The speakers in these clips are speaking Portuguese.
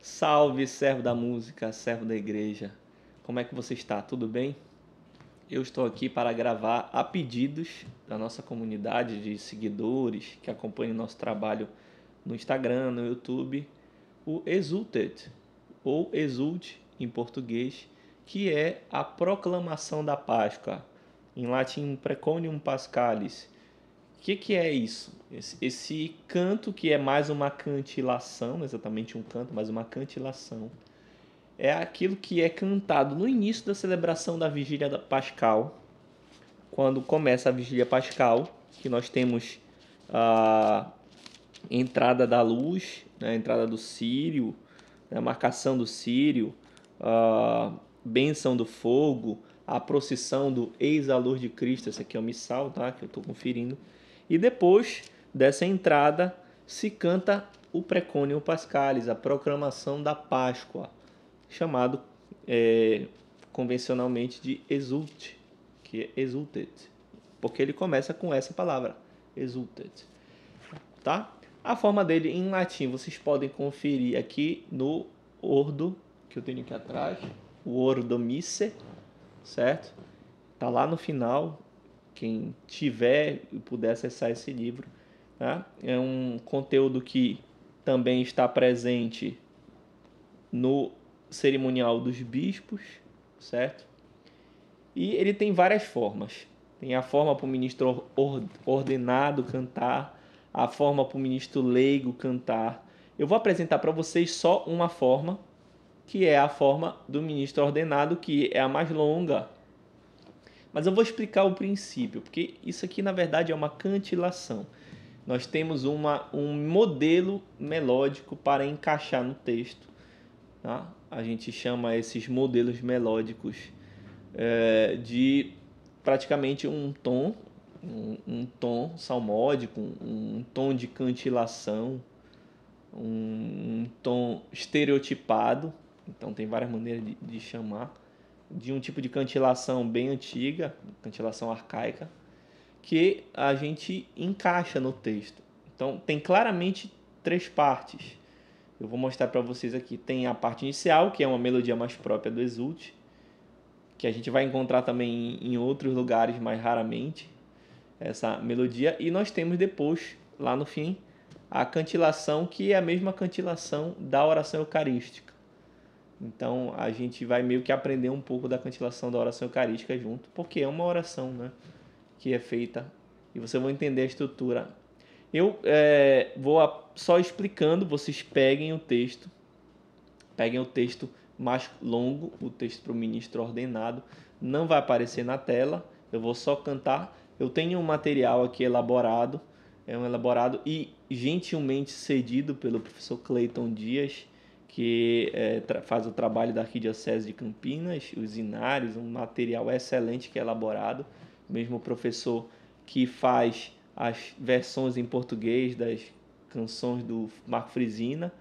Salve, servo da música, servo da igreja. Como é que você está? Tudo bem? Eu estou aqui para gravar a pedidos da nossa comunidade de seguidores que acompanham nosso trabalho no Instagram, no YouTube, o Exulted, ou Exult em português, que é a proclamação da Páscoa, em latim Preconium Pascalis, o que, que é isso? Esse, esse canto, que é mais uma cantilação, não é exatamente um canto, mas uma cantilação, é aquilo que é cantado no início da celebração da Vigília Pascal, quando começa a Vigília Pascal, que nós temos a entrada da luz, né, a entrada do Sírio, né, a marcação do Sírio, a benção do fogo, a procissão do ex alor de Cristo. Esse aqui é o missal, tá? Que eu estou conferindo. E depois dessa entrada se canta o Precônio Pascalis, a proclamação da Páscoa, chamado é, convencionalmente de exult, que é exultet, porque ele começa com essa palavra, exultet. Tá? A forma dele em latim vocês podem conferir aqui no ordo, que eu tenho aqui atrás, o ordo misse, certo? Tá lá no final, quem tiver e puder acessar esse livro. Tá? É um conteúdo que também está presente no cerimonial dos bispos, certo? E ele tem várias formas. Tem a forma para o ministro ordenado cantar, a forma para o ministro leigo cantar. Eu vou apresentar para vocês só uma forma, que é a forma do ministro ordenado, que é a mais longa, mas eu vou explicar o princípio, porque isso aqui na verdade é uma cantilação. Nós temos uma, um modelo melódico para encaixar no texto. Tá? A gente chama esses modelos melódicos é, de praticamente um tom, um, um tom salmódico, um, um, tom de cantilação, um, um, tom estereotipado. Então tem várias maneiras de, de chamar de um tipo de cantilação bem antiga, cantilação arcaica, que a gente encaixa no texto. Então, tem claramente três partes. Eu vou mostrar para vocês aqui. Tem a parte inicial, que é uma melodia mais própria do Exult, que a gente vai encontrar também em outros lugares mais raramente, essa melodia. E nós temos depois, lá no fim, a cantilação, que é a mesma cantilação da oração eucarística. Então a gente vai meio que aprender um pouco da cantilação da oração eucarística junto, porque é uma oração né, que é feita e você vai entender a estrutura. Eu é, vou só explicando, vocês peguem o texto, peguem o texto mais longo, o texto para o ministro ordenado, não vai aparecer na tela, eu vou só cantar. Eu tenho um material aqui elaborado, é um elaborado e gentilmente cedido pelo professor Clayton Dias que é, faz o trabalho da Arquidiocese de Campinas, os Inares, um material excelente que é elaborado. O mesmo professor que faz as versões em português das canções do Marco Frisina.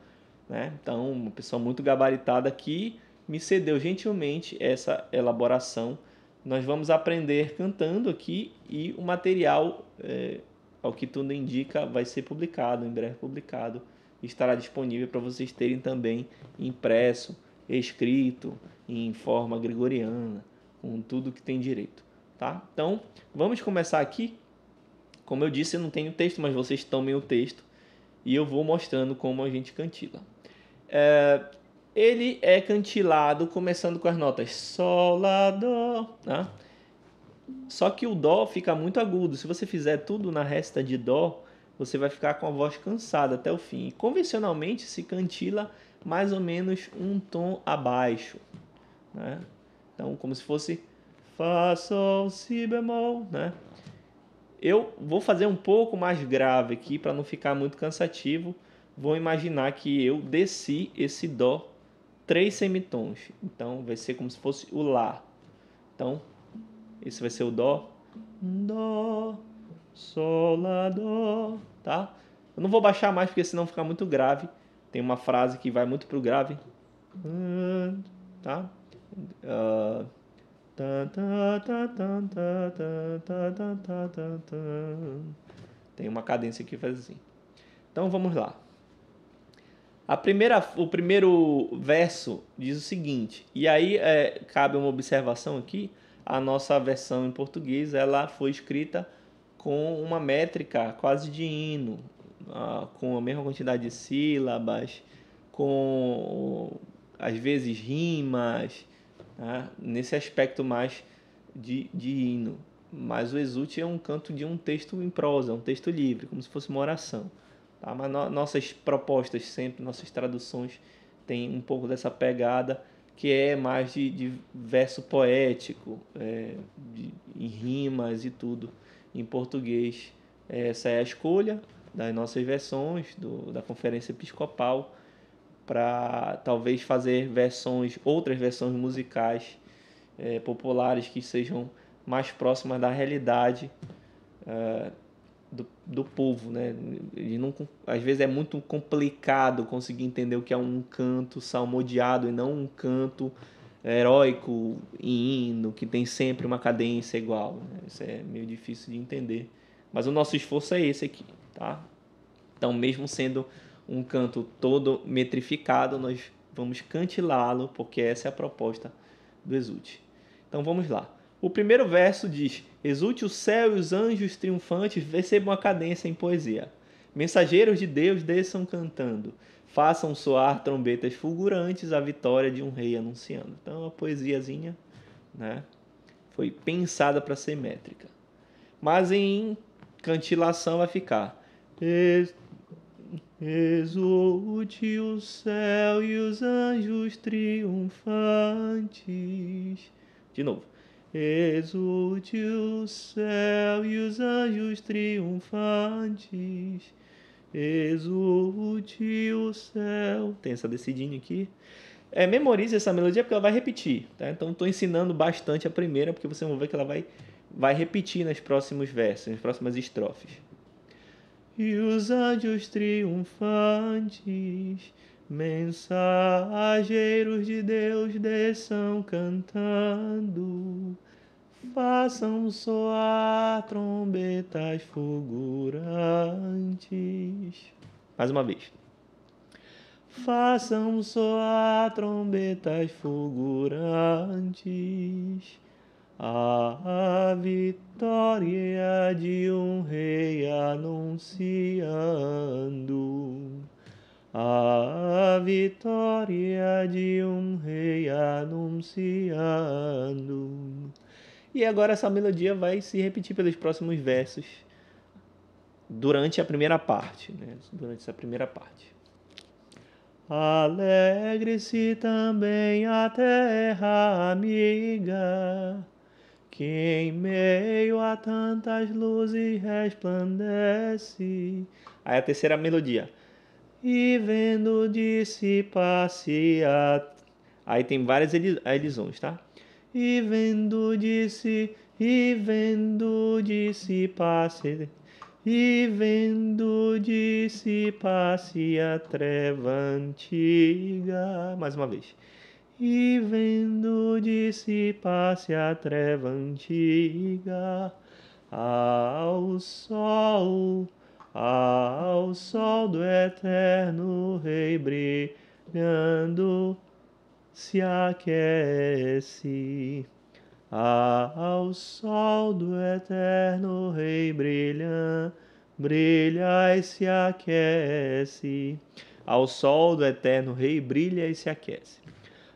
Né? Então, uma pessoa muito gabaritada que me cedeu gentilmente essa elaboração. Nós vamos aprender cantando aqui e o material, é, ao que tudo indica, vai ser publicado, em breve publicado estará disponível para vocês terem também impresso, escrito em forma gregoriana, com tudo que tem direito, tá? Então, vamos começar aqui. Como eu disse, eu não tenho texto, mas vocês tomem o texto e eu vou mostrando como a gente cantila. É, ele é cantilado começando com as notas Sol, Lá, Dó, né? Só que o Dó fica muito agudo. Se você fizer tudo na resta de Dó, você vai ficar com a voz cansada até o fim. E convencionalmente se cantila mais ou menos um tom abaixo, né? Então, como se fosse Fá, Sol, Si bemol, né? Eu vou fazer um pouco mais grave aqui para não ficar muito cansativo. Vou imaginar que eu desci esse Dó três semitons. Então, vai ser como se fosse o Lá. Então, esse vai ser o Dó. Dó, Solado, tá? Eu não vou baixar mais porque senão fica muito grave. Tem uma frase que vai muito pro grave, tá? Uh, tem uma cadência que faz assim. Então vamos lá. A primeira, o primeiro verso diz o seguinte, e aí é, cabe uma observação aqui. A nossa versão em português ela foi escrita com uma métrica quase de hino, ah, com a mesma quantidade de sílabas, com às vezes rimas, né, nesse aspecto mais de, de hino. Mas o exulte é um canto de um texto em prosa, um texto livre, como se fosse uma oração. Tá? Mas no, nossas propostas sempre, nossas traduções têm um pouco dessa pegada que é mais de, de verso poético, é, de, em rimas e tudo. Em português, é, essa é a escolha das nossas versões do, da Conferência Episcopal para talvez fazer versões, outras versões musicais é, populares que sejam mais próximas da realidade é, do, do povo, né? E não, às vezes é muito complicado conseguir entender o que é um canto salmodiado e não um canto heróico e hino, que tem sempre uma cadência igual. Né? Isso é meio difícil de entender. Mas o nosso esforço é esse aqui, tá? Então, mesmo sendo um canto todo metrificado, nós vamos cantilá-lo, porque essa é a proposta do exulte. Então, vamos lá. O primeiro verso diz: Exulte o céu e os anjos triunfantes recebam a cadência em poesia. Mensageiros de Deus desçam cantando façam soar trombetas fulgurantes a vitória de um rei anunciando. Então, é uma poesiazinha, né? Foi pensada para ser métrica. Mas em cantilação vai ficar. Exulte o céu e os anjos triunfantes. De novo. Exulte o céu e os anjos triunfantes Exulte o céu. Tem essa descidinha aqui. É, memorize essa melodia porque ela vai repetir. Tá? Então estou ensinando bastante a primeira, porque você vai ver que ela vai, vai repetir nos próximos versos, nas próximas estrofes. E os anjos triunfantes, mensageiros de Deus, desçam cantando façam soar trombetas fulgurantes. Mais uma vez. Façam soar trombetas fulgurantes. A vitória de um rei anunciando. A vitória de um rei anunciando. E agora essa melodia vai se repetir pelos próximos versos durante a primeira parte, né? Durante essa primeira parte. Alegre-se também a terra amiga, que em meio a tantas luzes resplandece. Aí a terceira melodia. E vendo dissipar-se a. Aí tem várias elisões, tá? e vendo disse, e vendo passe e vendo passe a treva antiga. Mais uma vez. E vendo passe a treva antiga ao sol, ao sol do eterno Rei brilhando se aquece ao ah, ah, sol do eterno Rei brilha, brilha e se aquece. Ao ah, sol do eterno Rei brilha e se aquece.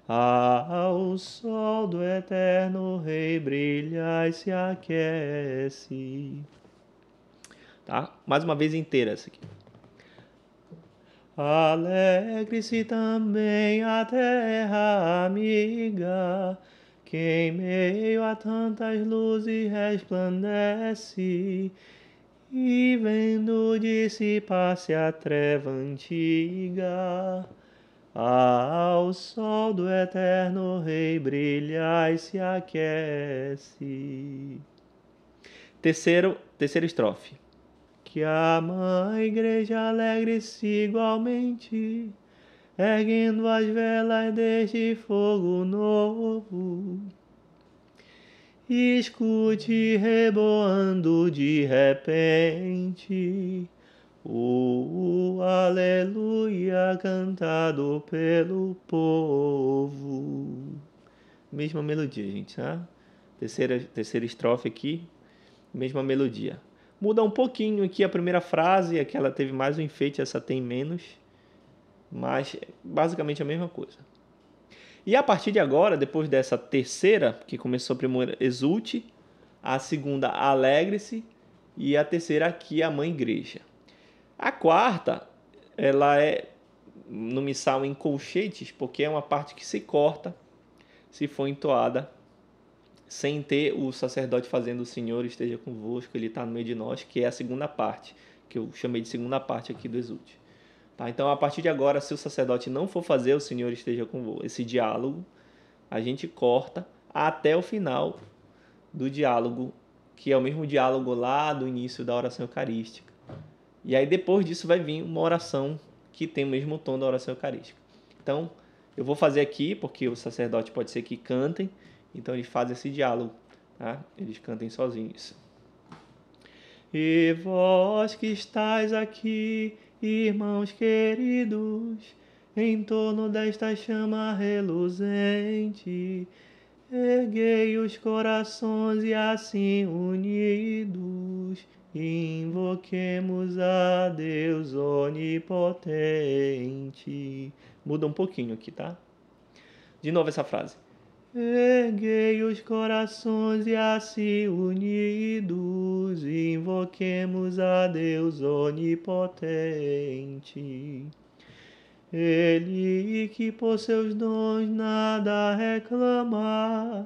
Ao sol do eterno Rei brilha e se aquece. Tá? Mais uma vez inteira essa aqui. Alegre-se também a terra amiga, que em meio a tantas luzes resplandece, e vendo dissipar-se a treva antiga. Ao sol do eterno Rei brilha e se aquece. Terceiro, terceira estrofe que a mãe igreja alegre-se igualmente, erguendo as velas deste fogo novo. Escute reboando de repente o aleluia cantado pelo povo. Mesma melodia, gente, tá? Terceira, terceira estrofe aqui, mesma melodia. Muda um pouquinho aqui a primeira frase, aquela teve mais um enfeite, essa tem menos. Mas basicamente a mesma coisa. E a partir de agora, depois dessa terceira, que começou a primeira exulte, a segunda alegre-se e a terceira aqui a mãe igreja. A quarta, ela é no missal em colchetes, porque é uma parte que se corta se for entoada sem ter o sacerdote fazendo o Senhor esteja convosco, ele está no meio de nós, que é a segunda parte, que eu chamei de segunda parte aqui do Exulte. Tá? Então, a partir de agora, se o sacerdote não for fazer o Senhor esteja convosco, esse diálogo, a gente corta até o final do diálogo, que é o mesmo diálogo lá do início da oração eucarística. E aí, depois disso, vai vir uma oração que tem o mesmo tom da oração eucarística. Então, eu vou fazer aqui, porque o sacerdote pode ser que cantem, então eles fazem esse diálogo, tá? eles cantem sozinhos. E vós que estáis aqui, irmãos queridos, em torno desta chama reluzente, erguei os corações e assim unidos, invoquemos a Deus onipotente. Muda um pouquinho aqui, tá? De novo essa frase. Erguei os corações e assim unidos invoquemos a Deus onipotente. Ele que por seus dons nada reclamar,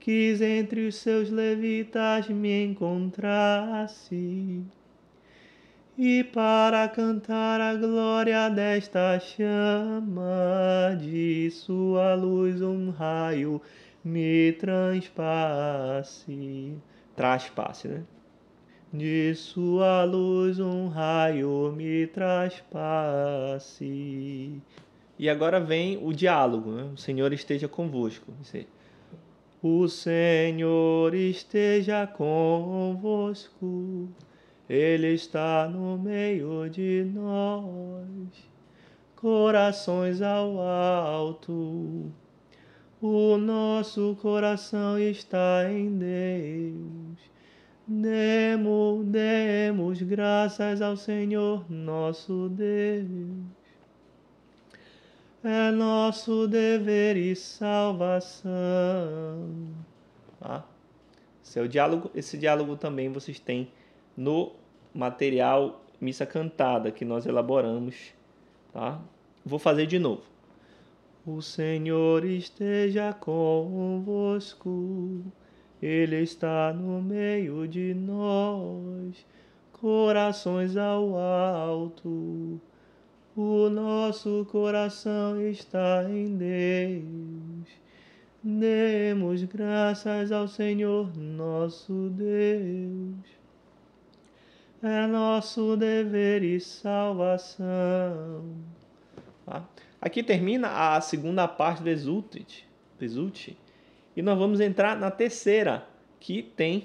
quis entre os seus levitas me encontrasse e para cantar a glória desta chama, de sua luz um raio me transpasse. Traspasse, né? De sua luz um raio me traspasse. E agora vem o diálogo, né? O Senhor esteja convosco. O Senhor esteja convosco. Ele está no meio de nós, corações ao alto. O nosso coração está em Deus. Demos, demos graças ao Senhor nosso Deus. É nosso dever e salvação. Ah, esse, é diálogo, esse diálogo também vocês têm no material Missa Cantada que nós elaboramos. Tá? Vou fazer de novo. O Senhor esteja convosco, Ele está no meio de nós, corações ao alto. O nosso coração está em Deus. Demos graças ao Senhor nosso Deus é nosso dever e salvação. Tá? Aqui termina a segunda parte do Exultit, Exulte, e nós vamos entrar na terceira, que tem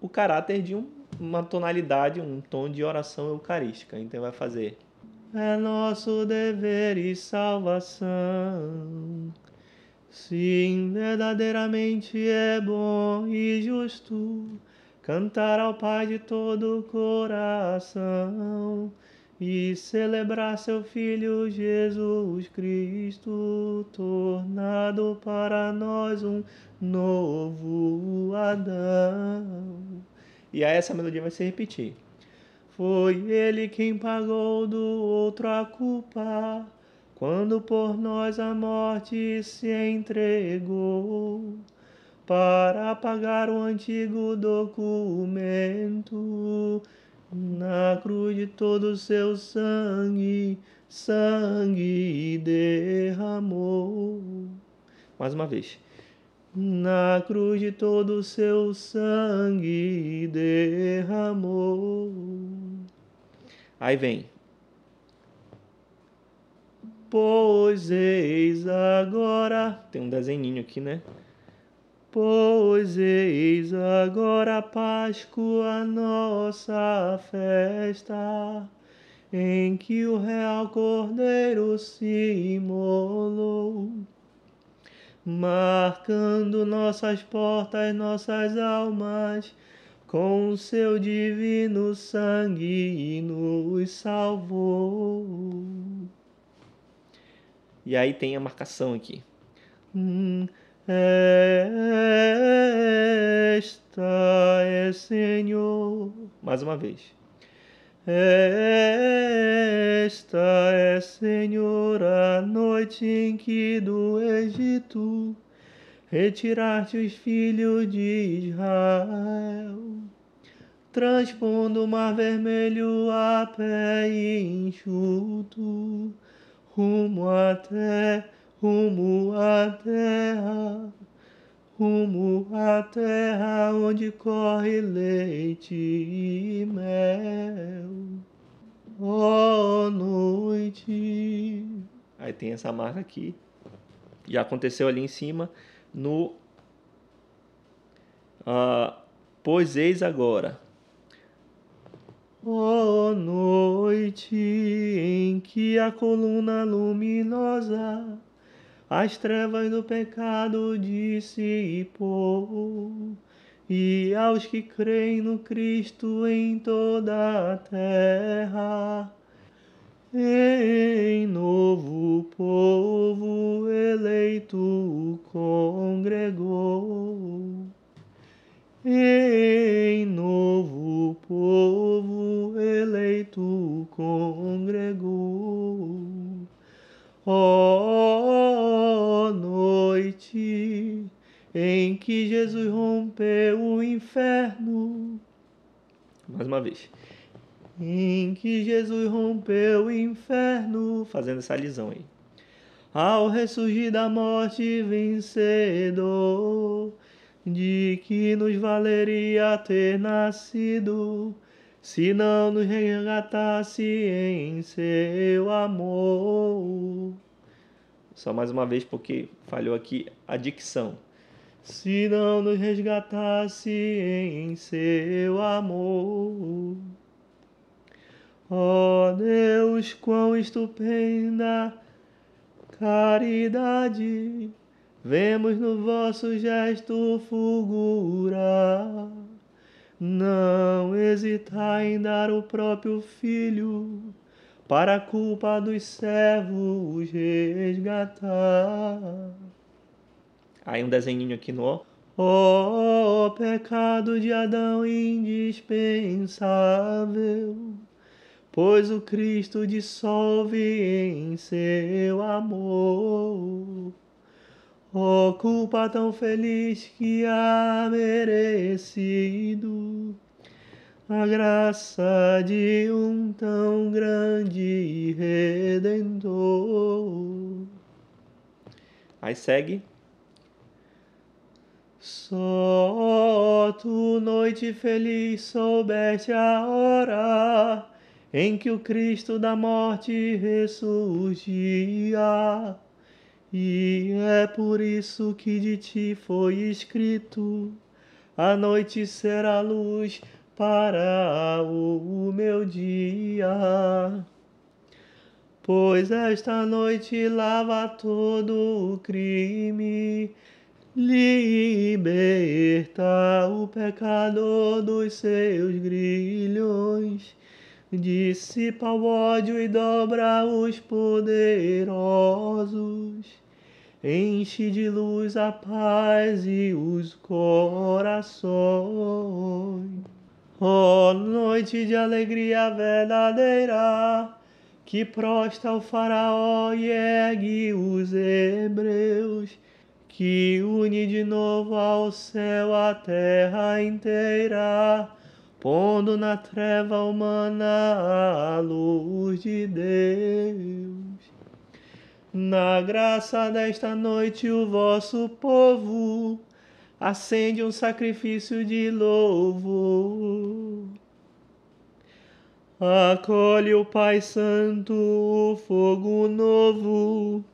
o caráter de um, uma tonalidade, um tom de oração eucarística. Então vai fazer é nosso dever e salvação. Sim, verdadeiramente é bom e justo cantar ao Pai de todo o coração e celebrar seu Filho Jesus Cristo, tornado para nós um novo Adão. E aí essa melodia vai se repetir. Foi ele quem pagou do outro a culpa, quando por nós a morte se entregou para apagar o antigo documento. Na cruz de todo o seu sangue, sangue derramou. Mais uma vez. Na cruz de todo o seu sangue derramou. Aí vem. Pois eis agora. Tem um desenhinho aqui, né? Pois eis agora a Páscoa, nossa festa, em que o Real Cordeiro se imolou, marcando nossas portas, nossas almas, com seu divino sangue e nos salvou. E aí tem a marcação aqui. Hum, esta é, Senhor. Mais uma vez. Esta é, Senhor, a noite em que do Egito retiraste os filhos de Israel, transpondo o mar vermelho a pé e enxuto, rumo até rumo à terra, rumo à terra onde corre leite e mel. Oh, noite. Aí tem essa marca aqui. E aconteceu ali em cima no. Uh, pois eis agora. Oh, noite em que a coluna luminosa as trevas do pecado dissipou, e aos que creem no Cristo em toda a terra, em novo povo eleito congregou. Em novo povo eleito congregou. Ó oh, noite em que Jesus rompeu o inferno. Mais uma vez. Em que Jesus rompeu o inferno. Fazendo essa lisão aí. Ao ressurgir da morte vencedor, de que nos valeria ter nascido se não nos resgatasse em seu amor. Só mais uma vez, porque falhou aqui a dicção. Se não nos resgatasse em seu amor. Ó oh Deus, quão estupenda caridade, vemos no vosso gesto fulgurar não hesitar em dar o próprio filho para a culpa dos servos resgatar. Aí um desenhinho aqui no Ó oh, pecado de Adão indispensável, pois o Cristo dissolve em seu amor. Oh, culpa tão feliz que há merecido a graça de um tão grande redentor. Aí segue. Só tu, noite feliz, soubeste a hora em que o Cristo da morte ressurgia e é por isso que de ti foi escrito: a noite será luz para o meu dia. Pois esta noite lava todo o crime, liberta o pecador dos seus grilhões, dissipa o ódio e dobra os poderosos enche de luz a paz e os corações. Oh, noite de alegria verdadeira, que prosta o faraó e ergue os hebreus, que une de novo ao céu a terra inteira, pondo na treva humana a luz de Deus. Na graça desta noite, o vosso povo acende um sacrifício de louvor. Acolhe o Pai Santo, o fogo novo,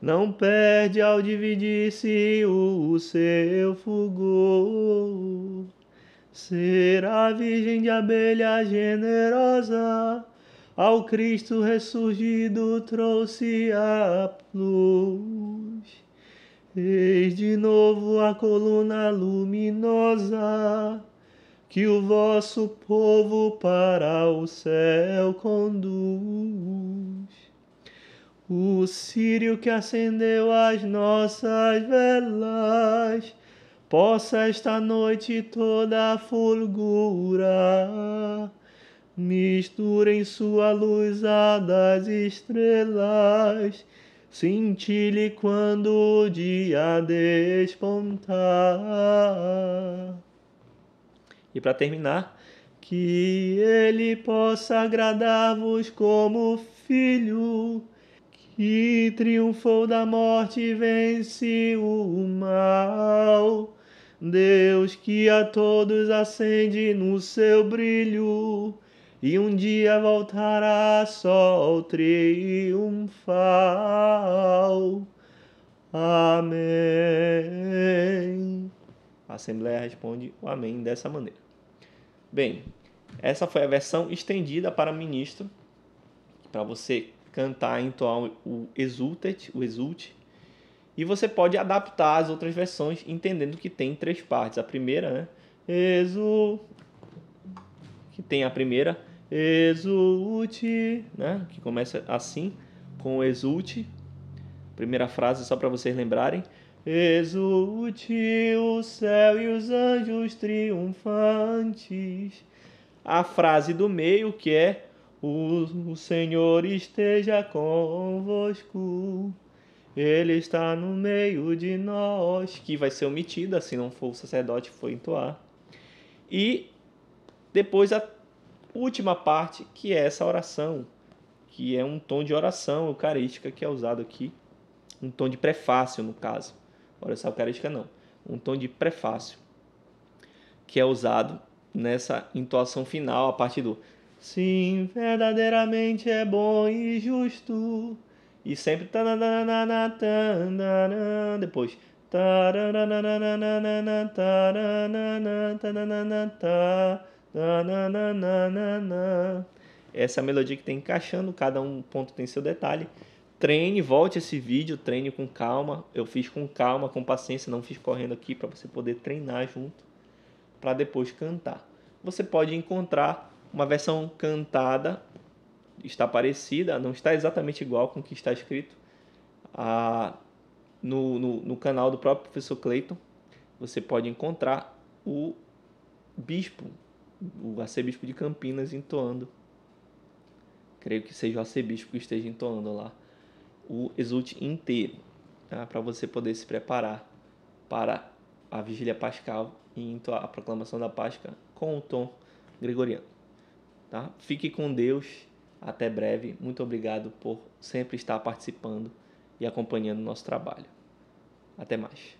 não perde ao dividir-se o seu fulgor. Será a virgem de abelha generosa ao Cristo ressurgido trouxe a luz. Eis de novo a coluna luminosa que o vosso povo para o céu conduz. O sírio que acendeu as nossas velas possa esta noite toda fulgurar misturem sua luz à das estrelas, cintile quando o dia despontar. E para terminar, que ele possa agradar-vos como filho, que triunfou da morte e vence o mal. Deus que a todos acende no seu brilho e um dia voltará sol triunfal. Amém. A Assembleia responde o Amém dessa maneira. Bem, essa foi a versão estendida para ministro, para você cantar e entoar o exultet, o exulte. E você pode adaptar as outras versões, entendendo que tem três partes. A primeira, né? Exu, que tem a primeira exulte, né? Que começa assim, com exulte. Primeira frase só para vocês lembrarem. Exulte o céu e os anjos triunfantes. A frase do meio que é o, Senhor esteja convosco. Ele está no meio de nós, que vai ser omitida assim se não for o sacerdote for entoar. E depois a última parte, que é essa oração, que é um tom de oração eucarística que é usado aqui, um tom de prefácio, no caso. Oração eucarística não, um tom de prefácio, que é usado nessa intuação final, a partir do Sim, verdadeiramente é bom e justo. E sempre depois Nananana. Essa é a melodia que tem tá encaixando, cada um ponto tem seu detalhe. Treine, volte esse vídeo, treine com calma. Eu fiz com calma, com paciência, não fiz correndo aqui para você poder treinar junto para depois cantar. Você pode encontrar uma versão cantada, está parecida, não está exatamente igual com o que está escrito ah, no, no, no canal do próprio professor Clayton. Você pode encontrar o Bispo o arcebispo de Campinas entoando. Creio que seja o arcebispo que esteja entoando lá o exulte inteiro, tá? para você poder se preparar para a vigília pascal e entoar a proclamação da Páscoa com o tom gregoriano. Tá? Fique com Deus, até breve. Muito obrigado por sempre estar participando e acompanhando o nosso trabalho. Até mais.